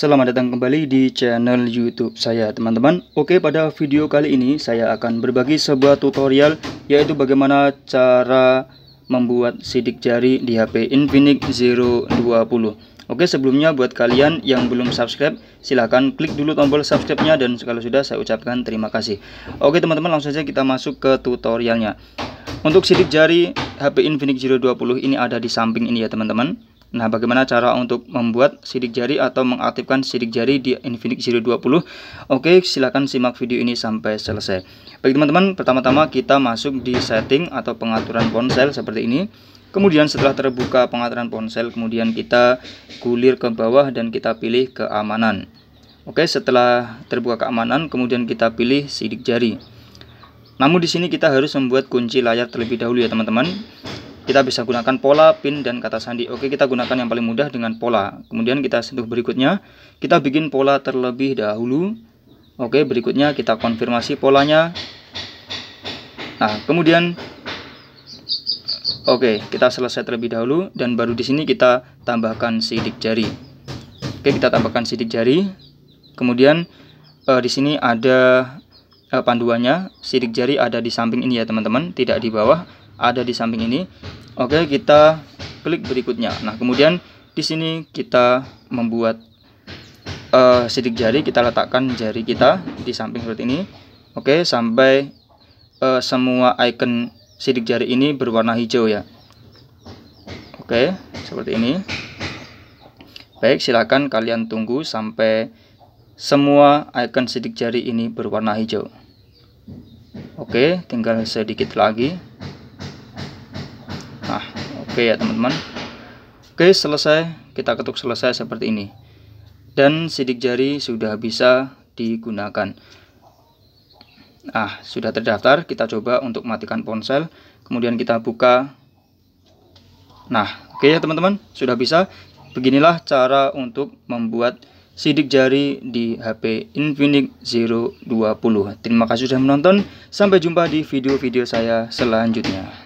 Selamat datang kembali di channel YouTube saya teman-teman. Oke, pada video kali ini saya akan berbagi sebuah tutorial yaitu bagaimana cara membuat sidik jari di HP Infinix 020. Oke, sebelumnya buat kalian yang belum subscribe, silahkan klik dulu tombol subscribe-nya dan kalau sudah saya ucapkan terima kasih. Oke, teman-teman langsung saja kita masuk ke tutorialnya. Untuk sidik jari HP Infinix 020 ini ada di samping ini ya, teman-teman. Nah, bagaimana cara untuk membuat sidik jari atau mengaktifkan sidik jari di Infinix Zero 20? Oke, silahkan simak video ini sampai selesai. Bagi teman-teman, pertama-tama kita masuk di setting atau pengaturan ponsel seperti ini. Kemudian setelah terbuka pengaturan ponsel, kemudian kita gulir ke bawah dan kita pilih keamanan. Oke, setelah terbuka keamanan, kemudian kita pilih sidik jari. Namun di sini kita harus membuat kunci layar terlebih dahulu ya teman-teman kita bisa gunakan pola, pin, dan kata sandi. Oke, kita gunakan yang paling mudah dengan pola. Kemudian kita sentuh berikutnya. Kita bikin pola terlebih dahulu. Oke, berikutnya kita konfirmasi polanya. Nah, kemudian Oke, kita selesai terlebih dahulu dan baru di sini kita tambahkan sidik jari. Oke, kita tambahkan sidik jari. Kemudian eh, di sini ada eh, panduannya. Sidik jari ada di samping ini ya, teman-teman, tidak di bawah ada di samping ini. Oke, kita klik berikutnya. Nah, kemudian di sini kita membuat uh, sidik jari, kita letakkan jari kita di samping seperti ini. Oke, sampai uh, semua icon sidik jari ini berwarna hijau ya. Oke, seperti ini. Baik, silakan kalian tunggu sampai semua icon sidik jari ini berwarna hijau. Oke, tinggal sedikit lagi. Oke ya teman-teman. Oke selesai, kita ketuk selesai seperti ini. Dan sidik jari sudah bisa digunakan. Nah sudah terdaftar, kita coba untuk matikan ponsel. Kemudian kita buka. Nah, oke ya teman-teman, sudah bisa. Beginilah cara untuk membuat sidik jari di HP Infinix 020. Terima kasih sudah menonton. Sampai jumpa di video-video saya selanjutnya.